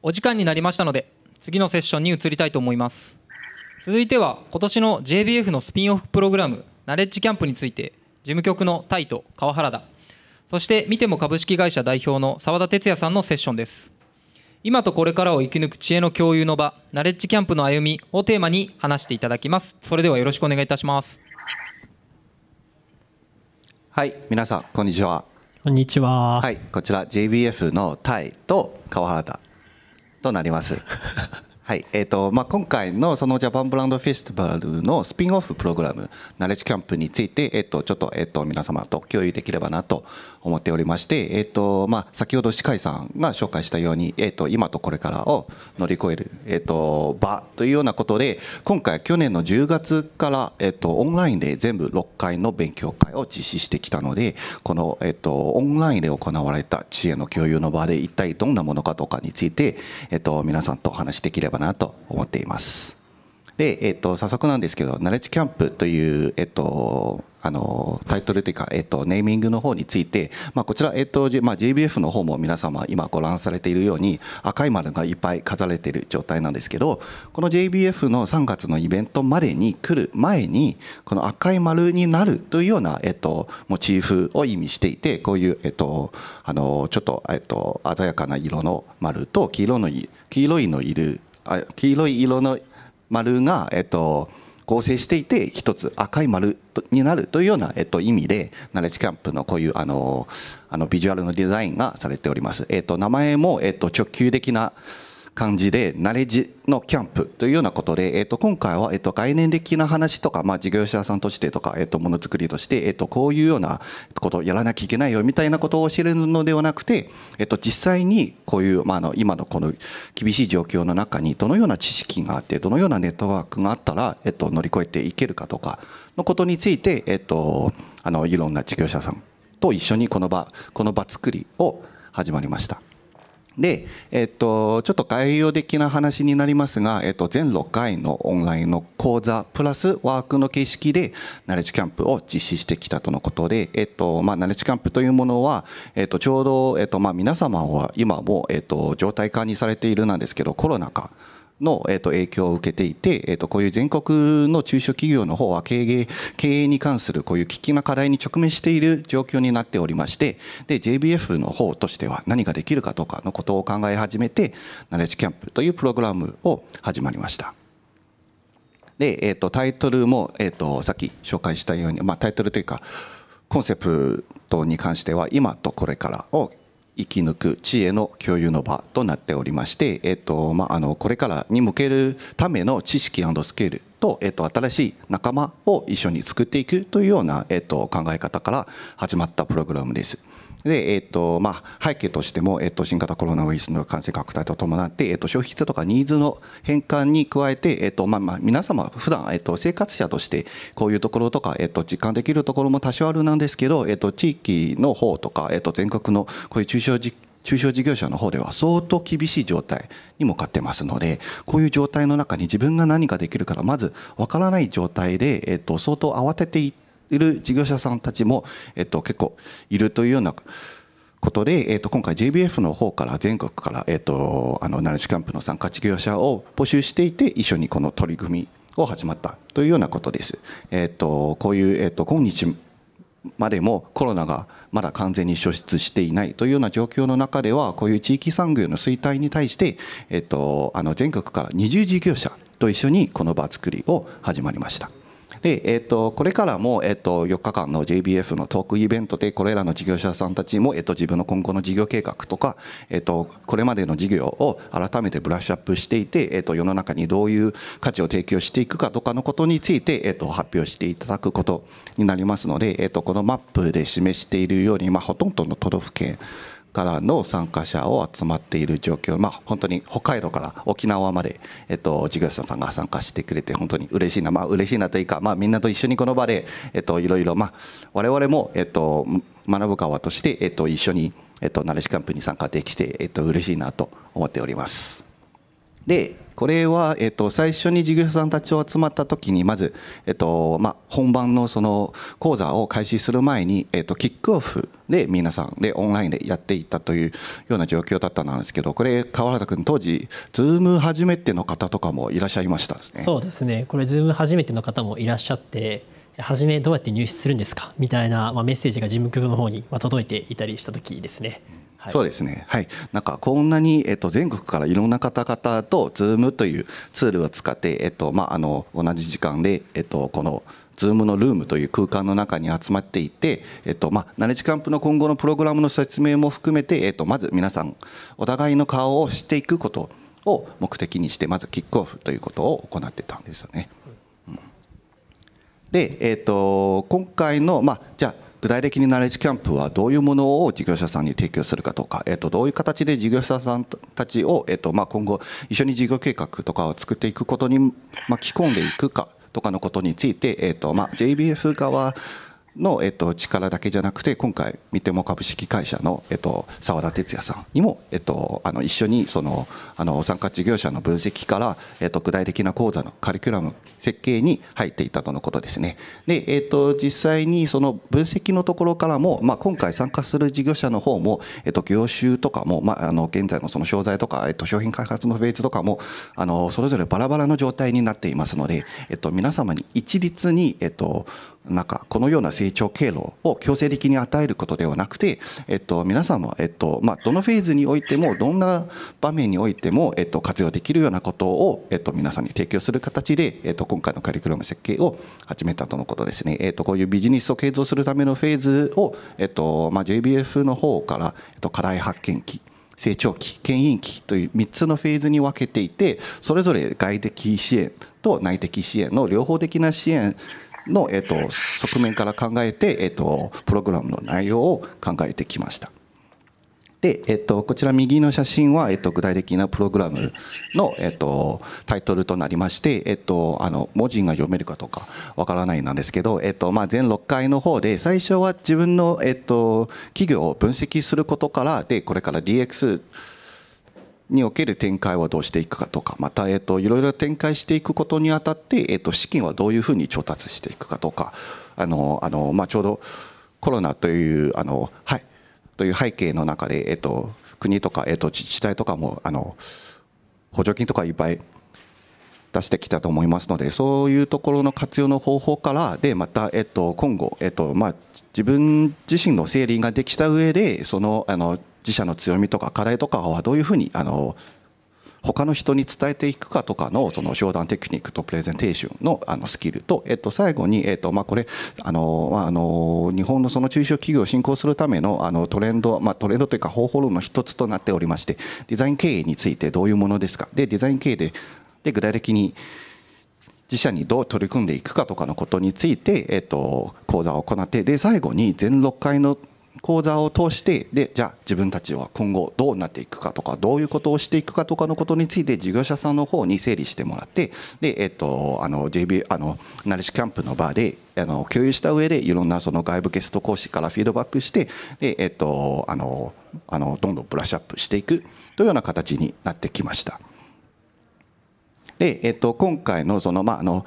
お時間になりましたので次のセッションに移りたいと思います続いては今年の JBF のスピンオフプログラムナレッジキャンプについて事務局のタイと川原田そして見ても株式会社代表の澤田哲也さんのセッションです今とこれからを生き抜く知恵の共有の場ナレッジキャンプの歩みをテーマに話していただきますそれではよろしくお願いいたしますはい皆さんこんにちはこんにちははいこちら JBF のタイと川原田となりますはいえーとまあ、今回のそのジャパンブランドフェスティバルのスピンオフプログラム、ナレッジキャンプについて、えーと、ちょっと,、えーと、皆様と共有できればなと思っておりまして、えーとまあ、先ほど歯科医さんが紹介したように、えーと、と今とこれからを乗り越える、えー、と場というようなことで、今回、去年の10月から、えー、とオンラインで全部6回の勉強会を実施してきたので、この、えー、とオンラインで行われた知恵の共有の場で一体どんなものかとかについて、えー、と皆さんとお話しできればなと思っています。で、えっと、早速なんですけど、ナレッジキャンプという、えっと、あのタイトルというか、えっと、ネーミングの方について、まあ、こちら、えっとまあ、JBF の方も皆様今ご覧されているように赤い丸がいっぱい飾られている状態なんですけどこの JBF の3月のイベントまでに来る前にこの赤い丸になるというような、えっと、モチーフを意味していてこういう、えっと、あのちょっと、えっと、鮮やかな色の丸と黄色の黄色いのいるあ黄色い色の丸が、えっと、合成していて一つ赤い丸になるというような、えっと、意味でナレッジキャンプのこういうあのあのビジュアルのデザインがされております、えっと、名前も、えっと、直球的な感じで、ナレッジのキャンプというようなことで、えっ、と、今回は、えっ、と、概念的な話とか、まあ、事業者さんとしてとか、えっ、と、ものづくりとして、えっと、こういうようなことをやらなきゃいけないよみたいなことを教えるのではなくて、えっと、実際にこういう、まあ、あの、今のこの厳しい状況の中に、どのような知識があって、どのようなネットワークがあったら、えっと、乗り越えていけるかとか、のことについて、えっと、あの、いろんな事業者さんと一緒にこの場、この場作りを始まりました。で、えっと、ちょっと概要的な話になりますが、えっと、全6回のオンラインの講座プラスワークの形式でナレッジキャンプを実施してきたとのことで、えっとまあ、ナレッジキャンプというものは、えっと、ちょうど、えっとまあ、皆様は今もえっと、状態化にされているなんですけどコロナ禍の、えー、と影響を受けていて、えー、とこういう全国の中小企業の方は経営経営に関するこういう危機な課題に直面している状況になっておりましてで JBF の方としては何ができるかとかのことを考え始めてナレッジキャンプというプログラムを始まりました。で、えー、とタイトルも、えー、とさっき紹介したように、まあ、タイトルというかコンセプトに関しては今とこれからを生き抜く知恵の共有の場となっておりまして、えっとまあ、あのこれからに向けるための知識スケールと、えっと、新しい仲間を一緒に作っていくというような、えっと、考え方から始まったプログラムです。で、えーとまあ、背景としても、えーと、新型コロナウイルスの感染拡大と伴って、えーと、消費者とかニーズの変換に加えて、えーとまあまあ、皆様普段、えーと、生活者としてこういうところとか、えー、と実感できるところも多少あるなんですけど、えー、と地域の方とか、えー、と全国のこういう中小実中小事業者の方では相当厳しい状態にも勝ってますのでこういう状態の中に自分が何ができるかまずわからない状態で、えっと、相当慌てていってる事業者さんたちも、えっと、結構いるというようなことで、えっと、今回 JBF の方から全国から、えっと、あのナレッジキャンプの参加事業者を募集していて一緒にこの取り組みを始まったというようなことです。えっと、こういう、えっと、今日までもコロナがまだ完全に消失していないというような状況の中ではこういう地域産業の衰退に対して、えっと、あの全国から20事業者と一緒にこの場作りを始まりました。で、えーと、これからも、えーと、4日間の JBF のトークイベントでこれらの事業者さんたちも、えーと、と自分の今後の事業計画とか、えー、とこれまでの事業を改めてブラッシュアップしていて、えー、と世の中にどういう価値を提供していくかとかのことについて、えー、と発表していただくことになりますので、えー、とこのマップで示しているように、まあ、ほとんどの都道府県からの参加者を集まっている状況、まあ、本当に北海道から沖縄まで、えっと、事業者さんが参加してくれて本当に嬉しいな、まあ嬉しいなというか、まあ、みんなと一緒にこの場で、えっと、いろいろ、まあ、我々も、えっと、学ぶ側として、えっと、一緒に、えっと、ナレッジカンプに参加できて、えっと嬉しいなと思っております。でこれは、えっと、最初に事業者さんたちを集まった時にまず、えっとま本番のその講座を開始する前に、えっと、キックオフで皆さんでオンラインでやっていったというような状況だったんですけどこれ川原君当時 Zoom 初めての方とかもいらっしゃいました、ね、そうですねこれ Zoom 初めての方もいらっしゃって初めどうやって入手するんですかみたいな、まメッセージが事務局の方に届いていたりした時ですね。はい、そうですね、はい、なんかこんなに、えっと、全国からいろんな方々と Zoom というツールを使って、えっとまあ、あの同じ時間で、えっと、この Zoom のルームという空間の中に集まっていて、えっとまあ、ナレッジカンプの今後のプログラムの説明も含めて、えっと、まず皆さんお互いの顔を知っていくことを目的にしてまずキックオフということを行ってたんですよね。うん、で、えっと、今回の、まあ、じゃあ具体的にナレッジキャンプはどういうものを事業者さんに提供するかとか、えっとどういう形で事業者さんたちを、えっとまあ、今後一緒に事業計画とかを作っていくことに巻き込んでいくかとかのことについて、えっとまあ、JBF 側の、えっと、力だけじゃなくて今回ミテも株式会社の、えっと、澤田哲也さんにも、えっと、あの一緒にそのあの参加事業者の分析から、えっと、具体的な講座のカリキュラム設計に入っていたとのことですね。で、えっと、実際にその分析のところからも、まあ、今回参加する事業者の方も、えっと、業種とかも、まあ、あの現在のその商材とか、えっと、商品開発のフェーズとかもあのそれぞれバラバラの状態になっていますので、えっと、皆様に一律に、えっと、かこのような成長経路を強制的に与えることではなくて、えっと、皆さんも、えっと、まあ、どのフェーズにおいても、どんな場面においても、えっと、活用できるようなことを、えっと、皆さんに提供する形で、えっと、今回のカリキュラム設計を始めたとのことですね。えっと、こういうビジネスを継続するためのフェーズを、えっと、まあ、JBF の方から、えっと、課題発見期、成長期、牽引期という3つのフェーズに分けていて、それぞれ外的支援と内的支援の両方的な支援の、えー、と側面から考えて、えー、とプログラムの内容を考えてきました。で、えっと、こちら右の写真は、えっと、具体的なプログラムの、えっと、タイトルとなりまして、えっと、あの、文字が読めるかとかわからないなんですけど、えっと、まあ、全6回の方で、最初は自分の、えっと、企業を分析することから、で、これから DX における展開はどうしていくかとかまた、えといろいろ展開していくことにあたって、えー、と資金はどういうふうに調達していくかとかあのあの、まあ、ちょうどコロナというあの、はい、という背景の中で、えー、と国とか、えー、と自治体とかもあの補助金とかいっぱい出してきたと思いますのでそういうところの活用の方法からでまた、えっと、今後、えっとまあ、自分自身の整理ができた上でそのあの自社の強みとか課題とかはどういうふうにあの他の人に伝えていくかとかのその商談テクニックとプレゼンテーションのあのスキルと、えっと、最後に、えっとまあ、これあの、まあ、あの日本のその中小企業を振興するためのあのトレンド、まあ、トレンドというか方法論の一つとなっておりましてデザイン経営についてどういうものですかでデザイン経営でで具体的に自社にどう取り組んでいくかとかのことについて、えっと、講座を行ってで最後に全6回の講座を通してでじゃあ自分たちは今後どうなっていくかとかどういうことをしていくかとかのことについて事業者さんの方に整理してもらってで、えっと、あの JB あのナレッジキャンプの場であの共有した上でいろんなその外部ゲスト講師からフィードバックしてで、えっと、あのあのどんどんブラッシュアップしていくというような形になってきました。で、えっと、今回のその、まあ、あの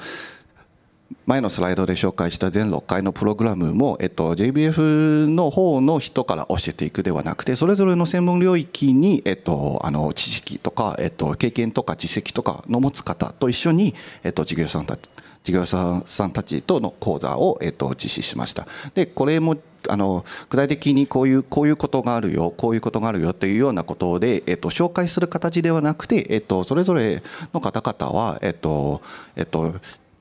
前のスライドで紹介した全6回のプログラムも、えっと、JBF の方の人から教えていくではなくてそれぞれの専門領域に、えっと、あの知識とか、えっと、経験とか実績とかの持つ方と一緒に、えっと、事業者さんたち事業者さんたちとの講座を、えっと、実施しました。でこれもあの具体的にこういうこういうことがあるよこういうことがあるよというようなことで、えっと、紹介する形ではなくて、えっと、それぞれの方々は、えっとえっと、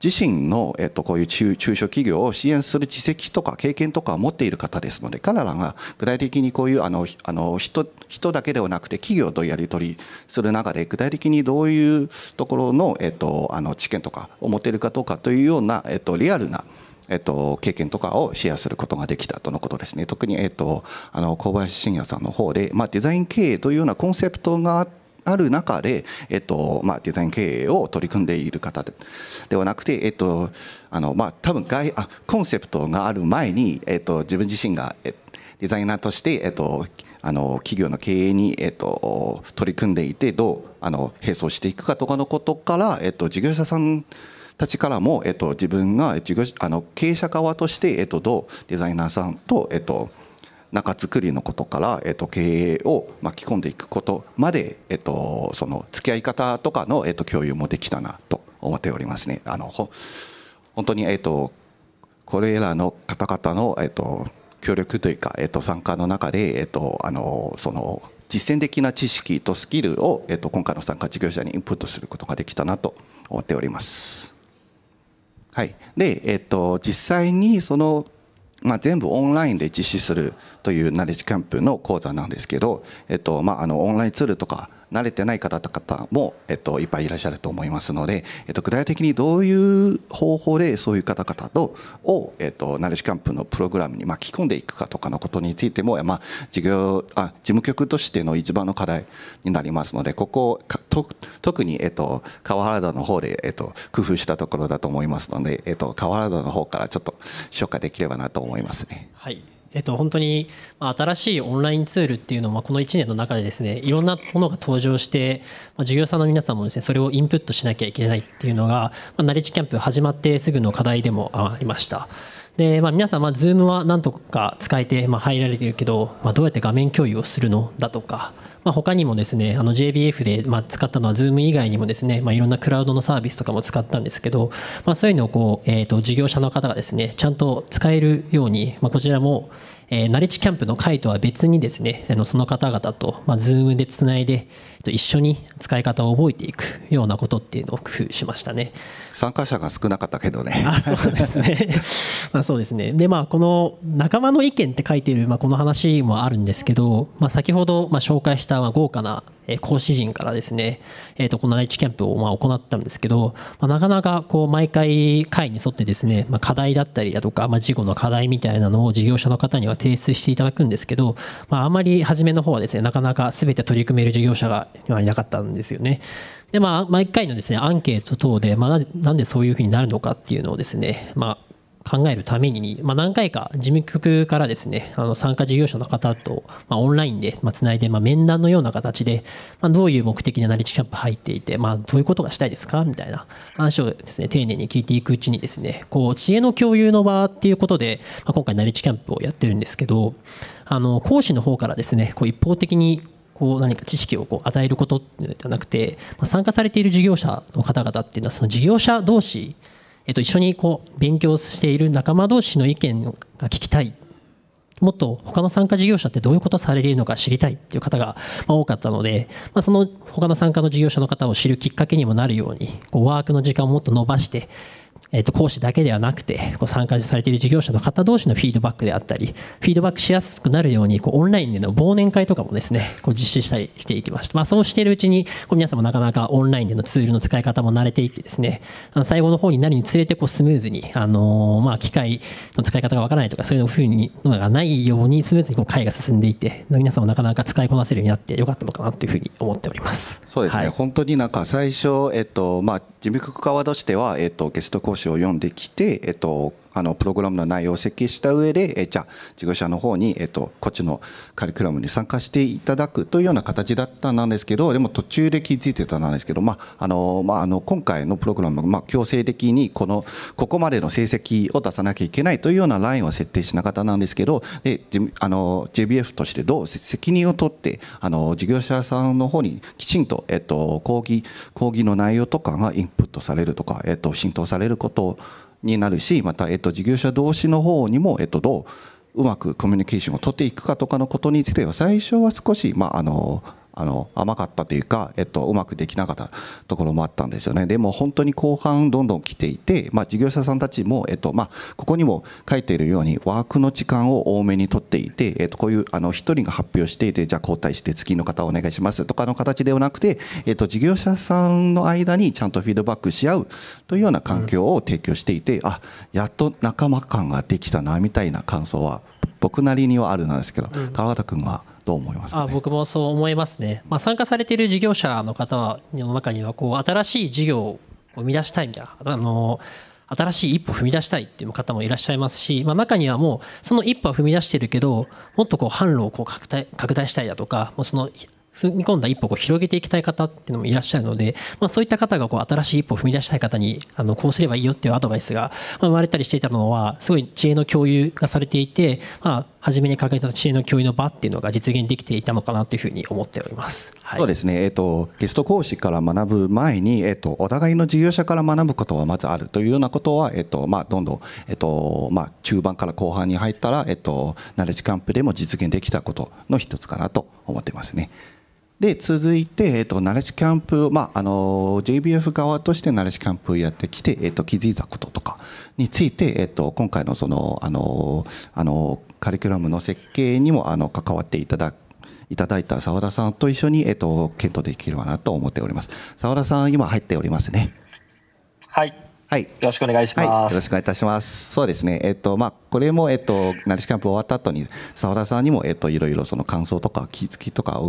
自身の、えっと、こういう中小企業を支援する知識とか経験とかを持っている方ですので、彼らが具体的にこういうあのあの人人だけではなくて企業とやり取りする中で、具体的にどういうところの、えっと、あの知見とかを持っているかどうかというような、えっと、リアルなえっと、経験とかをシェアすることができたとのことですね。特に、えっと、あの、小林信也さんの方で、まあ、デザイン経営というようなコンセプトがあって、ある中で、えっとまあ、デザイン経営を取り組んでいる方ではなくて、えっとあのまあ、多分外あコンセプトがある前に、えっと、自分自身がデザイナーとして、えっと、あの企業の経営に、えっと、取り組んでいてどうあの並走していくかとかのことから、えっと、事業者さんたちからも、えっと、自分が事業あの経営者側として、えっと、どうデザイナーさんと、えっと中作りのことから、えっと経営を巻き込んでいくことまで、えっとその付き合い方とかの、えっと共有もできたなと思っておりますね。あのほ本当に、えっとこれらの方々の、えっと協力というか、えっと参加の中で、えっとあのその実践的な知識とスキルを、えっと今回の参加事業者にインプットすることができたなと思っております。はい、で、えっと実際にそのまあ、全部オンラインで実施するというナレッジキャンプの講座なんですけど、えっとまあ、あのオンラインツールとか慣れてない方々も、えっと、いっぱいいらっしゃると思いますので、えっと、具体的にどういう方法でそういう方々とを、えっと、ナレッジキャンプのプログラムに巻き込んでいくかとかのことについても、まあ、事業あ事務局としての一番の課題になりますのでここと特に、えっと、川原田の方で、えっと、工夫したところだと思いますので、えっと、川原田の方からちょっと紹介できればなと思いますね。はいえっと、本当に新しいオンラインツールっていうのはこの1年の中でですねいろんなものが登場して授業者の皆さんもですねそれをインプットしなきゃいけないっていうのがナレッジキャンプ始まってすぐの課題でもありました。でまあ、皆さん、まあ、Zoom はなんとか使えて、ま入られてるけど、まあ、どうやって画面共有をするのだとか、まあ、他にもですねあの JBF でまあ使ったのはズーム以外にもですね、まあ、いろんなクラウドのサービスとかも使ったんですけど、まあ、そういうのをこう、えー、と事業者の方がですねちゃんと使えるように、まあ、こちらもえー、ナレッジキャンプの会とは別にですね、あのその方々と、まあ、ズームでつないで、一緒に使い方を覚えていくようなことっていうのを工夫しましたね。参加者が少なかったけどね。あそうですね。まあそうですね。で、まあこの仲間の意見って書いている、まあ、この話もあるんですけど、まあ、先ほどまあ紹介したした豪華な講師陣からですね、えー、とこの NH キャンプをまあ行ったんですけど、まあ、なかなかこう毎回会に沿ってですね、まあ、課題だったりだとか、まあ、事後の課題みたいなのを事業者の方には提出していただくんですけど、まあ、あまり初めの方はですねなかなか全て取り組める事業者がいなかったんですよね。でまあ、毎回のですねアンケート等で、まあ、なんでそういうふうになるのかっていうのをですね、まあ考えるために、まあ、何回か事務局からですねあの参加事業者の方と、まあ、オンラインでつないで、まあ、面談のような形で、まあ、どういう目的でナり地キャンプ入っていて、まあ、どういうことがしたいですかみたいな話をですね丁寧に聞いていくうちにですねこう知恵の共有の場っていうことで、まあ、今回ナり地キャンプをやってるんですけどあの講師の方からですねこう一方的にこう何か知識をこう与えることっいうのではなくて、まあ、参加されている事業者の方々っていうのはその事業者同士えっと、一緒にこう勉強している仲間同士の意見が聞きたいもっと他の参加事業者ってどういうことされているのか知りたいっていう方が多かったので、まあ、その他の参加の事業者の方を知るきっかけにもなるようにこうワークの時間をもっと伸ばしてえー、と講師だけではなくてこう参加されている事業者の方同士のフィードバックであったりフィードバックしやすくなるようにこうオンラインでの忘年会とかもですねこう実施したりしていきました、まあ、そうしているうちにこう皆さんもなかなかオンラインでのツールの使い方も慣れていってですね最後の方になるにつれてこうスムーズに、あのまあ、機械の使い方がわからないとかそういうふうにのがないようにスムーズにこう会が進んでいて皆さんもなかなか使いこなせるようになってよかったのかなというふうに思っておりますそうですね、はい、本当になんか最初、えっとまあ、事務局側としては、えっと、ゲスト講師を読んできて、えっと、あのプログラムの内容を設計した上で、えじゃあ事業者の方に、えっと、こっちのカリキュラムに参加していただくというような形だったなんですけどでも途中で気づいてたんですけど、まああのまあ、あの今回のプログラム、まあ、強制的にこのここまでの成績を出さなきゃいけないというようなラインは設定しなかったなんですけどであの JBF としてどう責任を取ってあの事業者さんの方にきちんと、えっと、講義講義の内容とかがインプットされるとか、えっと、浸透されることをになるしまた、えっと、事業者同士の方にも、えっと、どううまくコミュニケーションを取っていくかとかのことについては最初は少し、まあ、あのあの甘かったというか、えっと、うまくできなかったところもあったんですよね。でも本当に後半どんどん来ていて、まあ、事業者さんたちも、えっとまあ、ここにも書いているようにワークの時間を多めにとっていて、えっと、こういうあの1人が発表していてじゃあ交代して次の方お願いしますとかの形ではなくて、えっと、事業者さんの間にちゃんとフィードバックし合うというような環境を提供していて、うん、あやっと仲間感ができたなみたいな感想は僕なりにはあるなんですけど、川端君はどう思いますか、ね、あ僕もそう思いますね、まあ、参加されている事業者の方の中にはこう新しい事業を生み出したいみたいなあの新しい一歩踏み出したいっていう方もいらっしゃいますし、まあ、中にはもうその一歩は踏み出してるけどもっとこう販路をこう拡大拡大したいだとかもうその踏み込んだ一歩を広げていきたい方っていうのもいらっしゃるので、まあ、そういった方がこう新しい一歩を踏み出したい方にあのこうすればいいよっていうアドバイスが生まれたりしていたのはすごい知恵の共有がされていて、まあ、初めに掲げた知恵の共有の場っていうのが実現できていたのかなというふうに思っております、はい、そうですね、えーと、ゲスト講師から学ぶ前に、えーと、お互いの事業者から学ぶことはまずあるというようなことは、えーとまあ、どんどん、えーとまあ、中盤から後半に入ったら、えーと、ナレッジャンプでも実現できたことの一つかなと思ってますね。で続いて、えっと、ナレッジキャンプ、まあ、あの JBF 側としてナレッジキャンプをやってきて、えっと、気づいたこととについて、えっと、今回のそのあのあのカリキュラムの設計にもあの関わっていただいただいた澤田さんと一緒に、えっと、検討できればなと思っております。澤田さん、今入っておりますね。はい。はい、よろしくお願いします、はい、よろしくお願いいたします。そうですね。えっとまあこれもえっとナリシキャンプ終わった後に澤田さんにもえっといろいろその感想とか気づきとか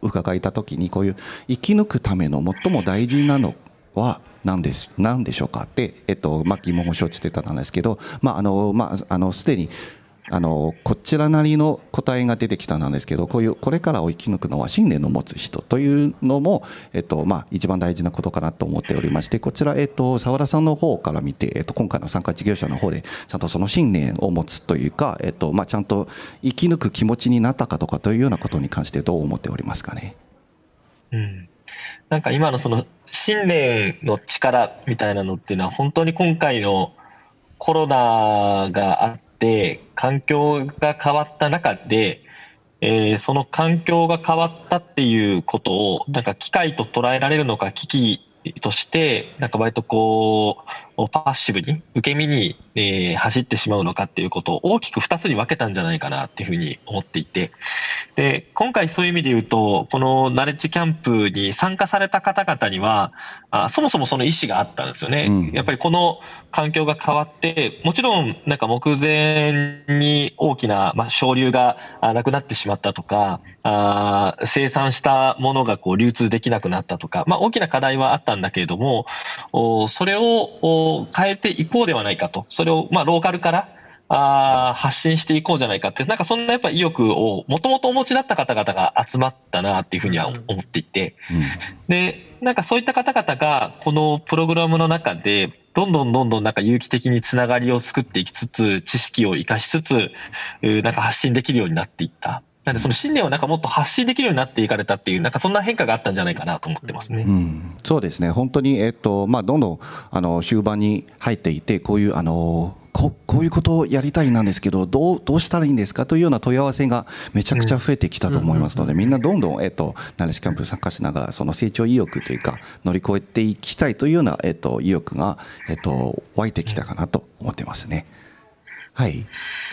伺いたときにこういう生き抜くための最も大事なのは何です何でしょうかって、えっとまあ、疑問を承知してたんですけど、まああのまあ、あのすでにあのこちらなりの答えが出てきたなんですけどこういうこれからを生き抜くのは信念の持つ人というのも、えっとまあ、一番大事なことかなと思っておりましてこちら、えっと、田さんの方から見て、えっと、今回の参加事業者の方でちゃんとその信念を持つというか、えっとまあ、ちゃんと生き抜く気持ちになったかとかというようなことに関してどう思っておりますかね。うん、なんか今のその信念の力みたいなのっていうのは本当に今回のコロナがあって環境が変わった中で、えー、その環境が変わったっていうことをなんか機械と捉えられるのか危機としてなんか割とこうパッシブに、受け身に、えー、走ってしまうのかっていうことを大きく2つに分けたんじゃないかなっていうふうに思っていて、で、今回そういう意味で言うと、このナレッジキャンプに参加された方々には、あそもそもその意思があったんですよね。うん、やっぱりこの環境が変わって、もちろんなんか目前に大きな、まあ、省流がなくなってしまったとか、あ生産したものがこう流通できなくなったとか、まあ、大きな課題はあったんだけれども、おそれを、を変えていこうではないかと。それを、まあ、ローカルから、あ発信していこうじゃないかって、なんかそんなやっぱ意欲をもともとお持ちだった方々が集まったなっていうふうには思っていて、うんうん、で、なんかそういった方々がこのプログラムの中で、どんどんどんどんなんか有機的につながりを作っていきつつ、知識を活かしつつ、なんか発信できるようになっていった。なんでその信念をなんかもっと発信できるようになっていかれたっていう、なんかそんな変化があったんじゃないかなと思ってますね、うん、そうですね、本当に、えっとまあ、どんどんあの終盤に入っていて、こういうあのここういうことをやりたいなんですけどどうどうしたらいいんですかというような問い合わせがめちゃくちゃ増えてきたと思いますので、みんなどんどん、えっと、ナレッジキャンプ参加しながらその成長意欲というか乗り越えていきたいというような、えっと、意欲が、えっと、湧いてきたかなと思ってますね。うんはい、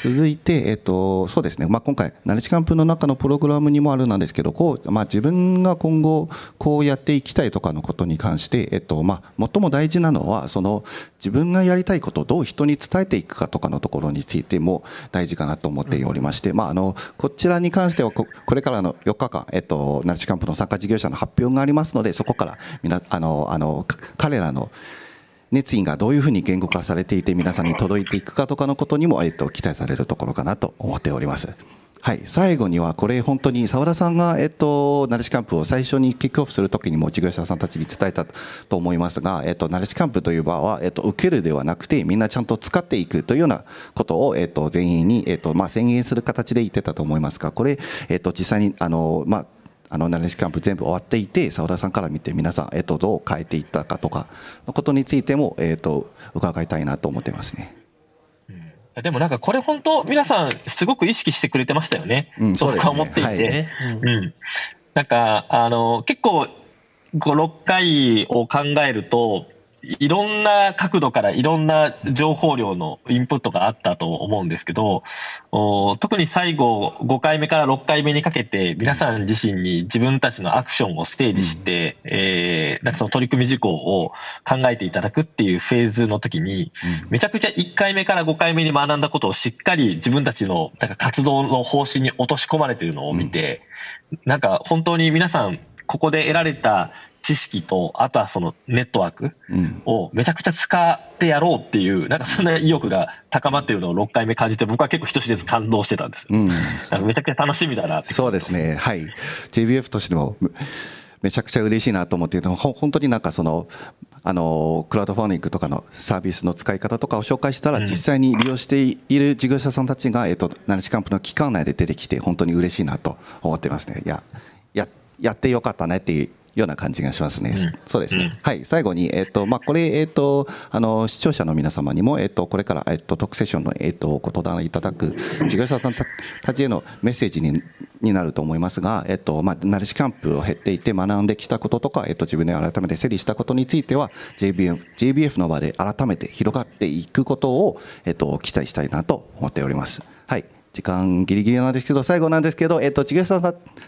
続いて、えっと、そうですね、まあ、今回、ナレシカンプの中のプログラムにもあるなんですけど、こうまあ、自分が今後、こうやっていきたいとかのことに関して、えっとまあ、最も大事なのはその、自分がやりたいことをどう人に伝えていくかとかのところについても大事かなと思っておりまして、うん、まあ、あのこちらに関してはこ、これからの4日間、えっと、ナレシカンプの参加事業者の発表がありますので、そこからみあのあの彼らの、熱意がどういうふうに言語化されていて皆さんに届いていくかとかのことにも、えっと、期待されるところかなと思っております。はい、最後にはこれ本当に澤田さんが、えっと、ナレシキャンプを最初にキックオフするときにも事業者さんたちに伝えたと思いますが、えっと、ナレシキャンプという場は、えっと、受けるではなくてみんなちゃんと使っていくというようなことを、えっと、全員に、えっとまあ、宣言する形で言ってたと思いますがこれ、えっと、実際にあの、まああのナレッキャンプ全部終わっていて澤田さんから見て皆さん、えっと、どう変えていったかとかのことについても、えっと、伺いたいなと思ってますね。でもなんかこれ本当皆さんすごく意識してくれてましたよね。うん、そうか、は思っていて。はい、うん。なんかあの結構5、6回を考えるといろんな角度からいろんな情報量のインプットがあったと思うんですけど、特に最後5回目から6回目にかけて皆さん自身に自分たちのアクションをステして、ー、なんかその取り組み事項を考えていただくっていうフェーズの時に、めちゃくちゃ1回目から5回目に学んだことをしっかり自分たちのなんか活動の方針に落とし込まれているのを見て、なんか本当に皆さんここで得られた知識と、あとはそのネットワークをめちゃくちゃ使ってやろうっていう、なんかそんな意欲が高まっているのを6回目感じて、僕は結構人知れず感動してたんですうん、めちゃくちゃ楽しみだなって。そうですね。はい。JBF としても、めちゃくちゃ嬉しいなと思ってい本当になんかその、あのクラウドファンディングとかのサービスの使い方とかを紹介したら、実際に利用している事業者さんたちが、えっと、ナルシカンプの期間内で出てきて、本当に嬉しいなと思ってますね。いや、や、やってよかったねっていうような感じがしますね。うん、そうですね。うん、はい、最後に、えっ、ー、と、まあ、これ、えっ、ー、と、あの、視聴者の皆様にも、えっ、ー、と、これから、えっと、特セッションの、えっと、ご登壇いただく。事業者さんたちへのメッセージに、になると思いますが、えっと、まあ、ナルシキャンプを減っていて、学んできたこととか、えっと、自分で改めて整理したことについては。J. B. M. J. B. F. の場で、改めて広がっていくことを、えっと、期待したいなと思っております。はい。時間ギリギリなんですけど最後なんですけど、えっと、事業者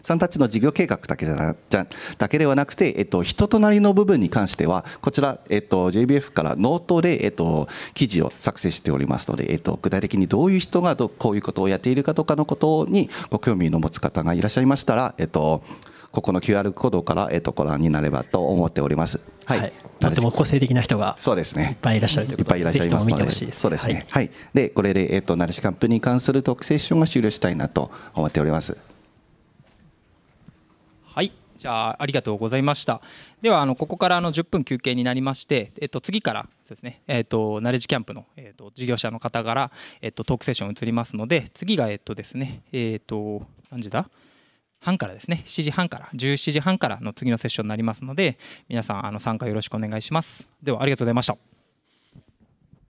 さんたちの事業計画だけじゃじゃだけではなくて、えっと、人となりの部分に関してはこちら、えっと、JBF からノートで、えっと、記事を作成しておりますので、えっと、具体的にどういう人がどこういうことをやっているかとかのことにご興味の持つ方がいらっしゃいましたら、えっと、ここの QR コードから、えっと、ご覧になればと思っております。はい、とても個性的な人がそうですねいっぱいいらっしゃるということで、いっぱいいらっしゃいますのそうですね。はい、でこれでえっ、ー、とナルシカンプに関するトークセッションが終了したいなと思っております。はい、じゃあありがとうございました。ではあのここからあの10分休憩になりまして、えっと次からですね、えっとナレッジキャンプのえっと事業者の方からえっとトークセッション移りますので、次がえっとですね、えっと何時だ？半からですね7時半から17時半からの次のセッションになりますので皆さんあの参加よろしくお願いしますではありがとうございました